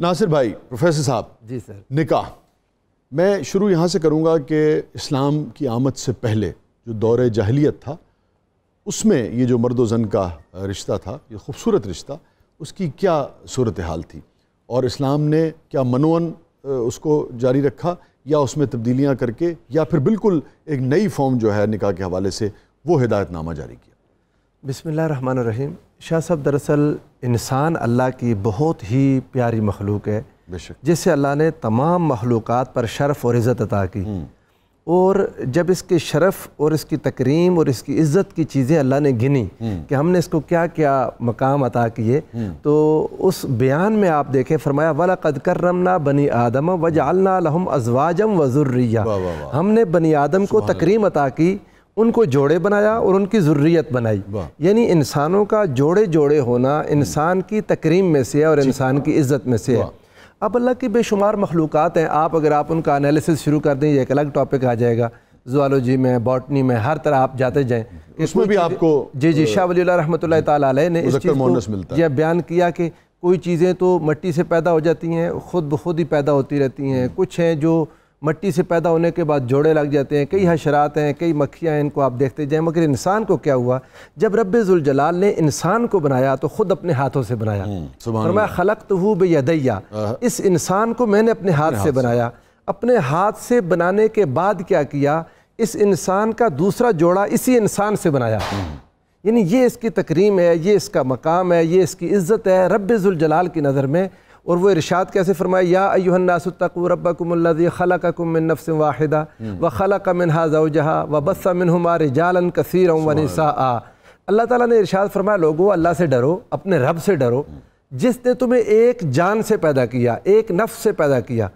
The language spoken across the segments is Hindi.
नासिर भाई प्रोफेसर साहब जी सर निकाह मैं शुरू यहाँ से करूँगा कि इस्लाम की आमद से पहले जो दौर जहलीत था उसमें ये जो मर्द वन का रिश्ता था ये खूबसूरत रिश्ता उसकी क्या सूरत हाल थी और इस्लाम ने क्या मनोन उसको जारी रखा या उसमें तब्दीलियाँ करके या फिर बिल्कुल एक नई फॉर्म जो है निकाह के हवाले से वो हिदायतनामा जारी किया रहीम शाह साहब दरअसल इंसान अल्लाह की बहुत ही प्यारी मखलूक है जिससे अल्लाह ने तमाम मखलूक पर शरफ़ और इज़्ज़त अदा की हम्म। और जब इसके शरफ़ और इसकी तकरीम और इसकी इज़्ज़त की चीज़ें अल्लाह ने गिनी हम्म। कि हमने इसको क्या क्या मकाम अता किए हम्म। तो उस बयान में आप देखें फरमाया वाला कद करमना बनी आदम वजालना लहम अजवाजम वज़ुर्रिया हमने बनी आदम को तकरीम अता की उनको जोड़े बनाया और उनकी ज़रूरीत बनाई यानी इंसानों का जोड़े जोड़े होना इंसान की तकरीम में से है और इंसान की इज़्ज़त में से है अब अल्लाह की बेशुमार मखलूक हैं आप अगर आप उनका अनालिसिस शुरू कर दें यह एक अलग टॉपिक आ जाएगा जोलॉजी में बॉटनी में हर तरह आप जाते जाएँ इसमें भी आपको जी जी शाह वली रहमत ने इस चीज़ यह बयान किया कि कोई चीज़ें तो मट्टी से पैदा हो जाती हैं खुद ब खुद ही पैदा होती रहती हैं हम्म। कुछ हैं जो मट्टी से पैदा होने के बाद जोड़े लग जाते हैं कई हशरात हैं कई मक्खियाँ हैं इनको आप देखते जाएँ मगर इंसान को क्या हुआ जब रबाल ने इंसान को बनाया तो ख़ुद अपने हाथों से बनाया मैं खलक तो हूँ बेदैया इस इंसान को मैंने अपने हाथ से बनाया अपने हाथ से बनाने के बाद क्या किया इस इंसान का दूसरा जोड़ा इसी इंसान से बनाया हम्म। यानी ये इसकी तकरीम है ये इसका मकाम है ये इसकी इज़्ज़त है रबाल की नज़र में और वो इरशाद कैसे फ़रमाए या अयुन्नासतकू रबकुमल्लि खला नफ़ वाहिदा हम्म। व खला का मिन हाजा जहाँ व बसा मिन हमार जालन कसर वनसा अल्लाह ताला ने इरशाद फरमाया लोगो अल्लाह से डरो अपने रब से डरो हम्म। जिसने तुम्हें एक जान से पैदा किया एक नफ्स से पैदा किया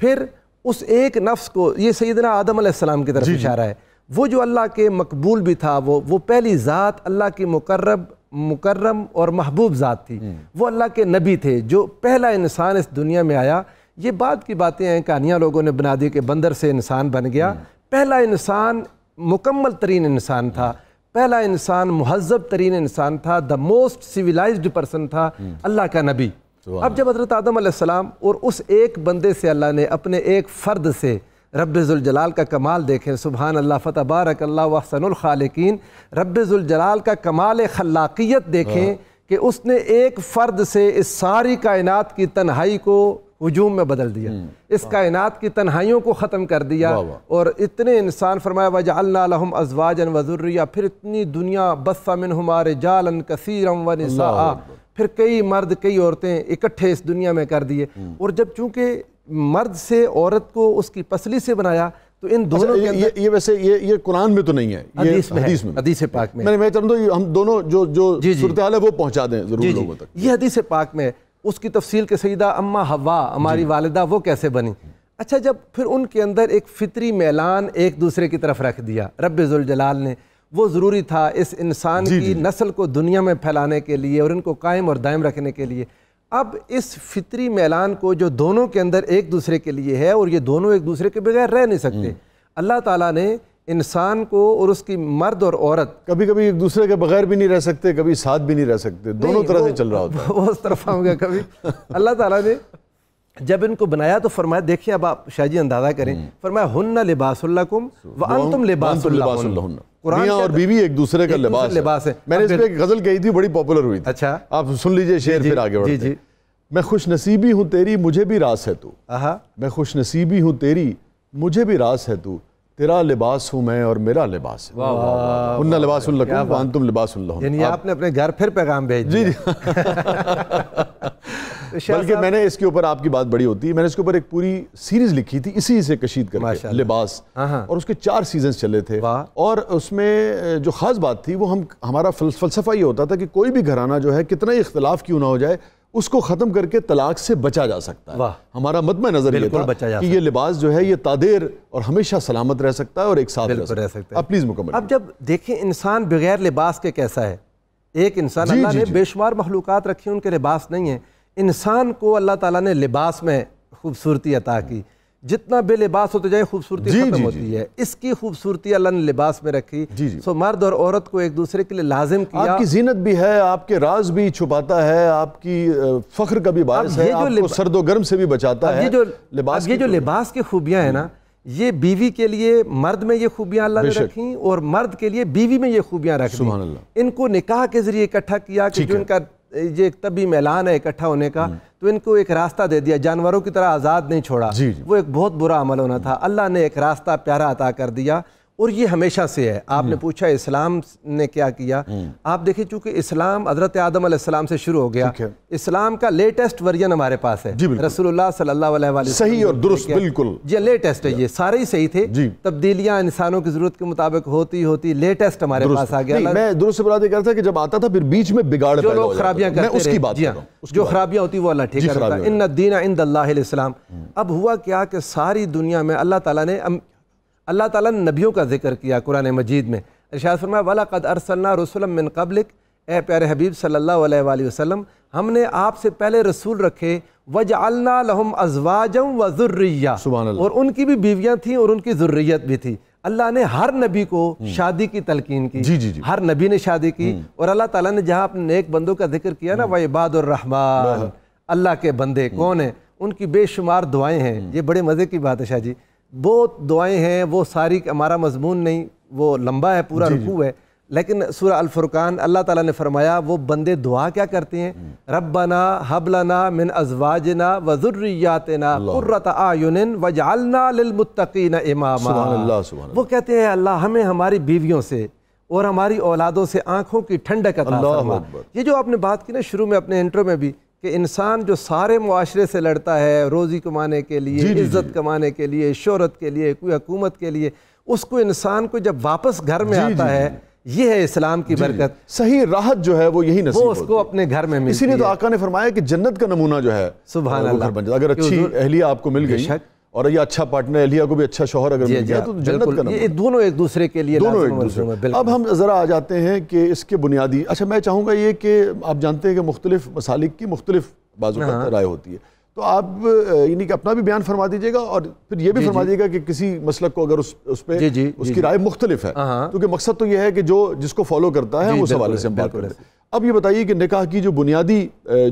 फिर उस एक नफ्स को ये सईदना आदम आसमाम की तरफ इशारा है वो जो अल्लाह के मकबूल भी था वो वो पहली ज़ात अल्लाह की मुकर्रब मुकर्रम और महबूब ज़ात थी हम्म। वो अल्लाह के नबी थे जो पहला इंसान इस दुनिया में आया ये बात की बातें हैं कहानियाँ लोगों ने बना दी कि बंदर से इंसान बन गया हम्म। पहला इंसान मुकम्मल तरीन इंसान था पहला इंसान महजब तरीन इंसान था द मोस्ट सिविलाइज्ड पर्सन था हम्म। अल्लाह का नबी अब जब हजरत आदम और उस एक बंदे से अल्लाह ने अपने एक फ़र्द से रबाल का कमाल देखें सुबहान अल्लाह फ़तबारक अल्लाह रबाल का कमाल खलाकियत देखें हाँ। कि उसने एक फ़र्द से इस सारी कायनात की तनहाई को हजूम में बदल दिया हम्म। इस कायनात की तनहाइयों को ख़त्म कर दिया और इतने इंसान फरमाया अल्लाम अजवाजन वजुर्रिया फिर इतनी दुनिया बसमिन हमारे जालन कसरम व निसा फिर कई मर्द कई औरतें इकट्ठे इस दुनिया में कर दिए हम्म। और जब चूँकि मर्द से औरत को उसकी पसली से बनाया तो इन अच्छा, दोनों अच्छा, ये, ये वैसे ये ये कुरान में तो नहीं है ये हदीस में हदीस में हदीस पाक में मैंने मैं चाहता हूं हम दोनों जो जो सूरत हाल है वो पहुंचा दें जरूर लोगों तक ये हदीस पाक में उसकी तफसील के सईदा अम्मा हवा हमारी वालदा वो कैसे बनी अच्छा जब फिर उनके अंदर एक फितरी मैलान एक दूसरे की तरफ रख दिया रब जुलजलाल ने वो ज़रूरी था इस इंसान की नस्ल को दुनिया में फैलाने के लिए और इनको कायम और दायम रखने के लिए अब इस फितरी मैलान को जो दोनों के अंदर एक दूसरे के लिए है और ये दोनों एक दूसरे के बगैर रह नहीं सकते हम्म। अल्लाह ताला ने इंसान को और उसकी मर्द और औरत कभी कभी एक दूसरे के बगैर भी नहीं रह सकते कभी साथ भी नहीं रह सकते दोनों तरह से चल रहा होता है वो उस तरफ आऊँगे कभी अल्लाह ताला ने जब इनको बनाया तो फरमाया देखिए अब आप शाहजी अंदाजा करें हम्म। फरमाया हन्ना लिबासुल्लकुम व अंतुम लिबासुल्लहुन्ना मियाँ और बीवी एक दूसरे का लिबास लिबास है मैंने इसमें एक गज़ल कही थी बड़ी पॉपुलर हुई थी अच्छा आप सुन लीजिए शेर फिर आगे बढ़ते जी मैं खुश नसीबी हूँ तेरी मुझे भी रास है तू मैं खुश नसीबी हूँ तेरी मुझे भी रास है तू तेरा लिबास हूँ मैं और मेरा लिबास उन्ना लिबास तुम लिबास यानी आपने अपने घर फिर पैगाम भेज जी जी बल्कि मैंने इसके ऊपर आपकी बात बड़ी होती है मैंने इसके ऊपर एक पूरी सीरीज लिखी थी इसी से कशीद करके लिबास हाँ, हाँ। और उसके चार सीजन चले थे और उसमें जो ख़ास बात थी वो हम हमारा फलसफा ये होता था कि कोई भी घराना जो है कितना ही इख्तलाफ क्यों ना हो जाए उसको ख़त्म करके तलाक से बचा जा सकता है हमारा मतम नज़र ये था बचा जा कि ये लिबास जो है ये तादेर और हमेशा सलामत रह सकता है और एक साथ रह सकता है अब प्लीज़ मुकम्मल अब जब देखें इंसान बगैर लिबास के कैसा है एक इंसान अल्लाह ने बेशुमार मखलूक रखी उनके लिबास नहीं है इंसान को अल्लाह ताला ने लिबास में खूबसूरती अता की जितना बेलिबास होते जाए खूबसूरती खत्म होती जी, है इसकी खूबसूरती अल्लाह ने लिबास में रखी जी, जी, सो मर्द और औरत को एक दूसरे के लिए लाजिम किया आपकी जीनत भी है आपके राज भी छुपाता है आपकी फख्र का भी बात है आपको सर्दो गर्म से भी बचाता है ये जो लिबास ये जो लिबास की खूबियाँ हैं ना हम्म। ये बीवी के लिए मर्द में ये खूबियाँ अल्लाह ने रखी और मर्द के लिए बीवी में ये खूबियाँ रखी इनको निकाह के जरिए इकट्ठा किया कि जो इनका ये एक तभी मैलान है इकट्ठा होने का तो इनको एक रास्ता दे दिया जानवरों की तरह आज़ाद नहीं छोड़ा जी, जी। वो एक बहुत बुरा अमल होना था अल्लाह ने एक रास्ता प्यारा अता कर दिया और ये हमेशा से है आपने हम्म। पूछा इस्लाम ने क्या किया हम्म। आप देखिए चूंकि इस्लाम हजरत आदम अलैहिस्सलाम से शुरू हो गया इस्लाम का लेटेस्ट वर्जन हमारे पास है रसूलुल्लाह सल्लल्लाहु अलैहि वसल्लम सही और दुरुस्त बिल्कुल ये लेटेस्ट है ये सारे ही सही थे तब्दीलियां इंसानों की जरूरत के मुताबिक होती होती लेटेस्ट हमारे पास आ गया मैं दुरुस्त बुरा कह करता था कि जब आता था फिर बीच में बिगाड़ जो लोग खराबियां करते हाँ। जो खराबियां होती वो अल्लाह ठीक करता इन दीना इन इस्लाम अब हुआ क्या कि सारी दुनिया में अल्लाह ताला ने अल्लाह ताला ने नबियों का जिक्र किया कुरान मजीद में अरशाद फरमा वाला कद अरसलना रसुलम मिन कबलिक ए प्यारे हबीब सल्लल्लाहु अलैहि वसल्लम हमने आपसे पहले रसूल रखे वजालना लहम अजवाजम व ज़ुर्रिया और उनकी भी बीवियाँ थीं और उनकी ज़ुर्रियत भी थी अल्लाह ने हर नबी को हम्म। शादी की तलकीन की जी जी जी। हर नबी ने शादी की हम्म। और अल्लाह ताला ने जहाँ अपने नेक बंदों का जिक्र किया ना हम्म। रहमान अल्लाह के बंदे कौन है उनकी बेशुमार दुआएं हैं ये बड़े मज़े की बात है शाह जी वो दुआएं हैं वो सारी हमारा मजमून नहीं वो लंबा है पूरा रुकू है लेकिन सूर्य अल्फुरकान अल्लाह ताला ने फरमाया वो बंदे दुआ क्या करते हैं हम्म। रब्बना हबलना मिन अजवाजना वजुर्रियातना कुर्रत आयुन इमामा वो कहते हैं अल्लाह हमें हमारी बीवियों से और हमारी औलादों से आंखों की ठंडक अता फरमा ये जो आपने बात की ना शुरू में अपने इंट्रो में भी कि इंसान जो सारे मुआरे से लड़ता है रोज़ी कमाने के लिए इज़्ज़त कमाने के लिए शहरत के लिए कोई हकूमत के लिए उसको इंसान को जब वापस घर में आता है यह है इस्लाम की बरकत सही राहत जो है वो यही नसीब वो उसको अपने घर में मिलती इसीलिए तो आका ने फरमाया कि जन्नत का नमूना जो है सुबह अगर अच्छी अहलिया आपको मिल गई और ये अच्छा पार्टनर एलिया को भी अच्छा शोहर अगर मिल गया हाँ। तो, तो जन्नत का ये दोनों एक दूसरे के लिए दोनों एक दूसरे अब हम ज़रा आ जाते हैं कि इसके बुनियादी अच्छा मैं चाहूँगा ये कि आप जानते हैं कि मुख्तलिफ मसालिक की मुख्तलिफ बाजू हाँ। राय होती है तो आप यानी कि अपना भी बयान फरमा दीजिएगा और फिर ये भी फरमा दीजिएगा कि किसी मसलक को अगर उस उस पर उसकी राय मुख्तलिफ है हाँ, हाँ। क्योंकि मकसद तो यह है कि जो जिसको फॉलो करता है उस हवाले से हम बात करते हैं अब ये बताइए कि निकाह की जो बुनियादी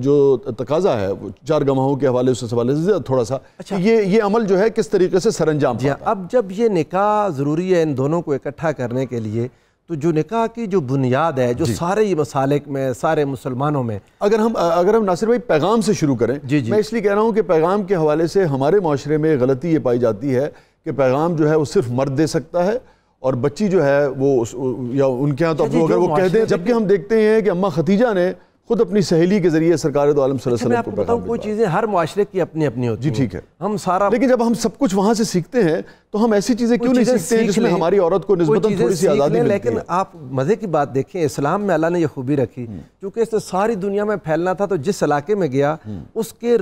जो तकाजा है वो चार गवाहों के हवाले से हवाले से थोड़ा सा अच्छा ये ये अमल जो है किस तरीके से सरंजाम दिया हाँ, अब जब ये निकाह ज़रूरी है इन दोनों को इकट्ठा करने के लिए तो जो निकाह की जो बुनियाद है जो सारे ही मसालिक में सारे मुसलमानों में अगर हम अगर हम नासिर भाई पैगाम से शुरू करें जी जी मैं इसलिए कह रहा हूँ कि पैगाम के हवाले से हमारे माशरे में गलती ये पाई जाती है कि पैगाम जो है वो सिर्फ मर्द दे सकता है और बच्ची जो है वो उस, या उनके यहाँ तो अब अच्छा, अगर वो कह दें जबकि हम देखते हैं कि अम्मा खतीजा ने खुद अपनी सहेली के जरिए सरकार तो आलम अच्छा, कोई चीज़ें हर माशरे की अपनी अपनी होती जी ठीक है हम सारा लेकिन जब हम सब कुछ वहाँ से सीखते हैं तो हम ऐसी चीज़ें क्यों नहीं सीखते हैं जिसमें हमारी औरत को थोड़ी सी आज़ादी लेकिन आप मज़े की बात देखें इस्लाम में अल्लाह ने यह खूबी रखी हम्म। क्योंकि इसने सारी दुनिया में फैलना था तो जिस इलाके में गया हम्म। उसके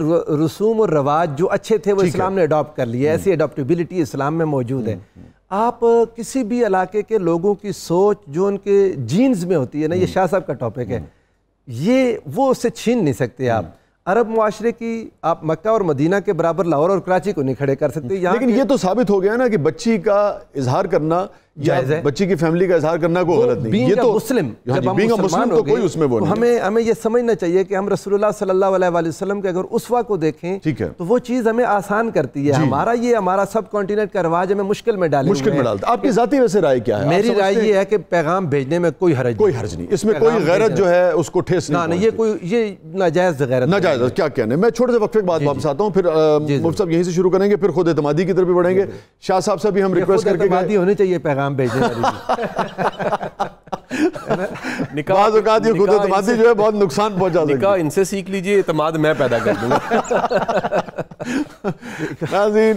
रसूम और रवाज जो अच्छे थे वो इस्लाम ने अडोप्ट कर लिए हम्म। ऐसी अडोप्टबिलिटी इस्लाम में मौजूद है आप किसी भी इलाके के लोगों की सोच जो उनके जीन्स में होती है ना ये हम्म। शाह साहब का टॉपिक है हम्म। ये वो उससे छीन नहीं सकते आप हम्म। अरब माशरे की आप मक्का और मदीना के बराबर लाहौर और कराची को नहीं खड़े कर सकते यहाँ लेकिन ये तो साबित हो गया ना कि बच्ची का इजहार करना जायज है बच्ची की फैमिली का इजहार करना कोई गलत नहीं ये तो मुस्लिम हाँ जब मुस्लिम तो कोई उसमें वो तो हमें हमें ये समझना चाहिए कि हम रसूलुल्लाह सल्लल्लाहु अलैहि वसल्लम के अगर उसवा को देखें ठीक है तो वो चीज़ हमें आसान करती है हमारा ये हमारा सब कॉन्टिनेंट का रवाज हमें मुश्किल में डाले मुश्किल में डालता आपकी ज़ाती वैसे राय क्या है मेरी राय ये है कि पैगाम भेजने में कोई हर्ज कोई हर्ज नहीं इसमें कोई गैरत जो है उसको ठेस ना ये कोई ये नाजायज़ गैरत नाजायज़ क्या कहने मैं छोटे से वक्त बात वापस आता हूँ फिर मुफ्त साहब यहीं से शुरू करेंगे फिर खुद एतमादी की तरफ भी बढ़ेंगे शाह साहब से भी हम रिक्वेस्ट करके होनी चाहिए पैगाम पैगाम भेजने वाली जो है बहुत नुकसान पहुंचा निकाह इनसे सीख लीजिए इतमाद मैं पैदा कर दूंगा